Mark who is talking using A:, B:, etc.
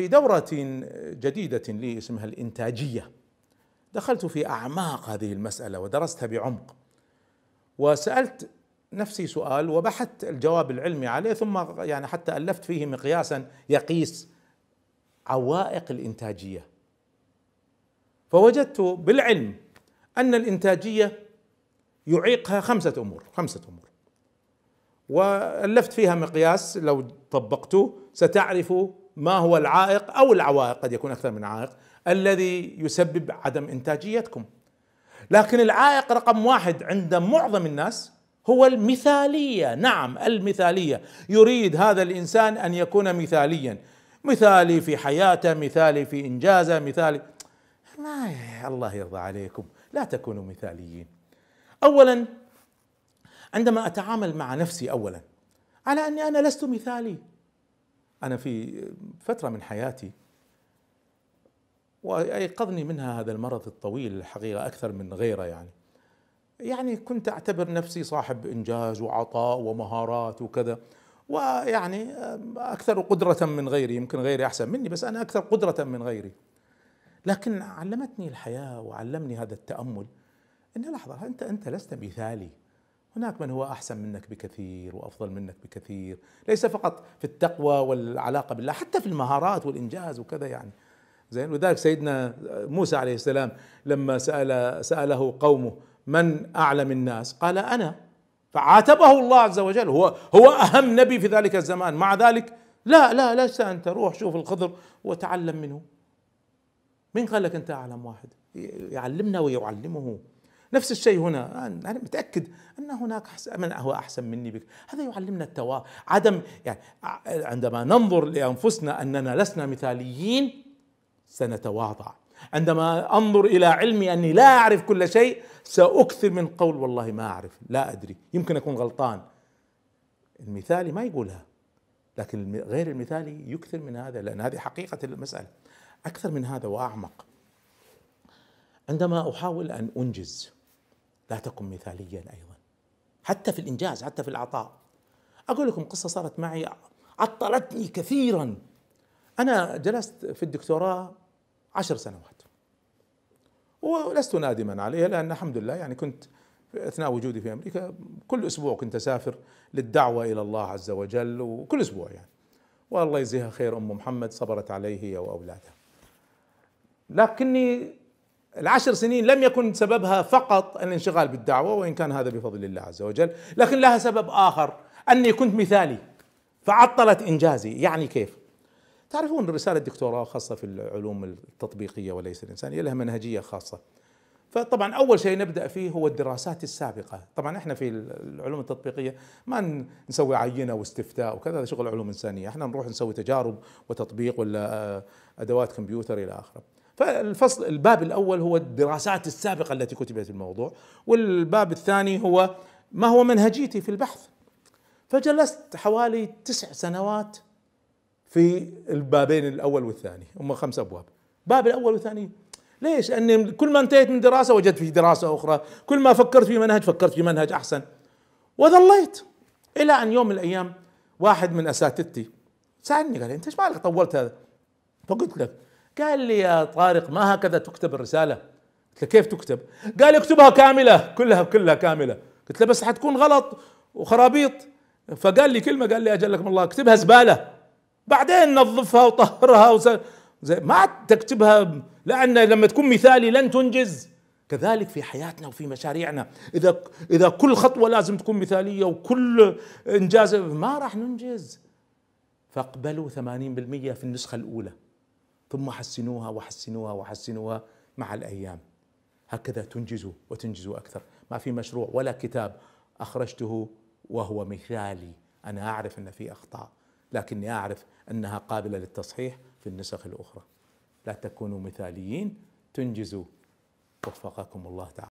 A: في دورة جديدة لي اسمها الإنتاجية دخلت في أعماق هذه المسألة ودرستها بعمق وسألت نفسي سؤال وبحثت الجواب العلمي عليه ثم يعني حتى ألفت فيه مقياسا يقيس عوائق الإنتاجية فوجدت بالعلم أن الإنتاجية يعيقها خمسة أمور خمسة أمور وألفت فيها مقياس لو طبقته ستعرف ما هو العائق او العوائق قد يكون اكثر من عائق الذي يسبب عدم انتاجيتكم لكن العائق رقم واحد عند معظم الناس هو المثاليه نعم المثاليه يريد هذا الانسان ان يكون مثاليا مثالي في حياته مثالي في انجازه مثالي ما الله يرضى عليكم لا تكونوا مثاليين اولا عندما اتعامل مع نفسي اولا على اني انا لست مثالي أنا في فترة من حياتي وأيقظني منها هذا المرض الطويل الحقيقة أكثر من غيره يعني يعني كنت أعتبر نفسي صاحب إنجاز وعطاء ومهارات وكذا ويعني أكثر قدرة من غيري يمكن غيري أحسن مني بس أنا أكثر قدرة من غيري لكن علمتني الحياة وعلمني هذا التأمل أن لحظة أنت أنت لست مثالي هناك من هو احسن منك بكثير وافضل منك بكثير، ليس فقط في التقوى والعلاقه بالله، حتى في المهارات والانجاز وكذا يعني. زين ولذلك سيدنا موسى عليه السلام لما سال ساله قومه من اعلم الناس؟ قال انا فعاتبه الله عز وجل هو هو اهم نبي في ذلك الزمان، مع ذلك لا لا لست انت روح شوف الخضر وتعلم منه. مين قال لك انت اعلم واحد؟ يعلمنا ويعلمه نفس الشيء هنا أنا متأكد أن هناك من هو أحسن مني بك هذا يعلمنا التوا عدم يعني عندما ننظر لأنفسنا أننا لسنا مثاليين سنتواضع عندما انظر الى علمي اني لا اعرف كل شيء ساكثر من قول والله ما اعرف لا ادري يمكن اكون غلطان المثالي ما يقولها لكن غير المثالي يكثر من هذا لان هذه حقيقه المساله اكثر من هذا واعمق عندما احاول ان انجز لا تكن مثاليا ايضا حتى في الانجاز حتى في العطاء اقول لكم قصه صارت معي عطلتني كثيرا انا جلست في الدكتوراه عشر سنوات ولست نادما عليها لان الحمد لله يعني كنت اثناء وجودي في امريكا كل اسبوع كنت اسافر للدعوه الى الله عز وجل وكل اسبوع يعني والله يجزيها خير ام محمد صبرت عليه هي واولادها لكني العشر سنين لم يكن سببها فقط الانشغال بالدعوة وإن كان هذا بفضل الله عز وجل لكن لها سبب آخر أني كنت مثالي فعطلت إنجازي يعني كيف تعرفون رسالة الدكتوراه خاصة في العلوم التطبيقية وليس الإنسانية لها منهجية خاصة فطبعا اول شيء نبدا فيه هو الدراسات السابقه، طبعا احنا في العلوم التطبيقيه ما نسوي عينه واستفتاء وكذا هذا شغل علوم انسانيه، احنا نروح نسوي تجارب وتطبيق ولا آه، ادوات كمبيوتر الى اخره. فالفصل الباب الأول هو الدراسات السابقة التي كتبت في الموضوع والباب الثاني هو ما هو منهجيتي في البحث فجلست حوالي تسع سنوات في البابين الأول والثاني هم خمس أبواب باب الأول والثاني ليش؟ لأني كل ما انتهيت من دراسة وجدت في دراسة أخرى كل ما فكرت في منهج فكرت في منهج أحسن وظليت إلى أن يوم من الأيام واحد من أساتذتي سألني قال أنت ايش مالك طولت هذا؟ فقلت لك قال لي يا طارق ما هكذا تكتب الرساله قلت له كيف تكتب قال اكتبها كامله كلها كلها كامله قلت له بس حتكون غلط وخرابيط فقال لي كلمه قال لي اجلكم الله اكتبها زباله بعدين نظفها وطهرها وس... زي ما تكتبها لان لما تكون مثالي لن تنجز كذلك في حياتنا وفي مشاريعنا اذا اذا كل خطوه لازم تكون مثاليه وكل انجاز ما راح ننجز فاقبلوا 80% في النسخه الاولى ثم حسنوها وحسنوها وحسنوها مع الأيام هكذا تنجزوا وتنجزوا أكثر ما في مشروع ولا كتاب أخرجته وهو مثالي أنا أعرف أن في أخطاء لكني أعرف أنها قابلة للتصحيح في النسخ الأخرى لا تكونوا مثاليين تنجزوا وفقكم الله تعالى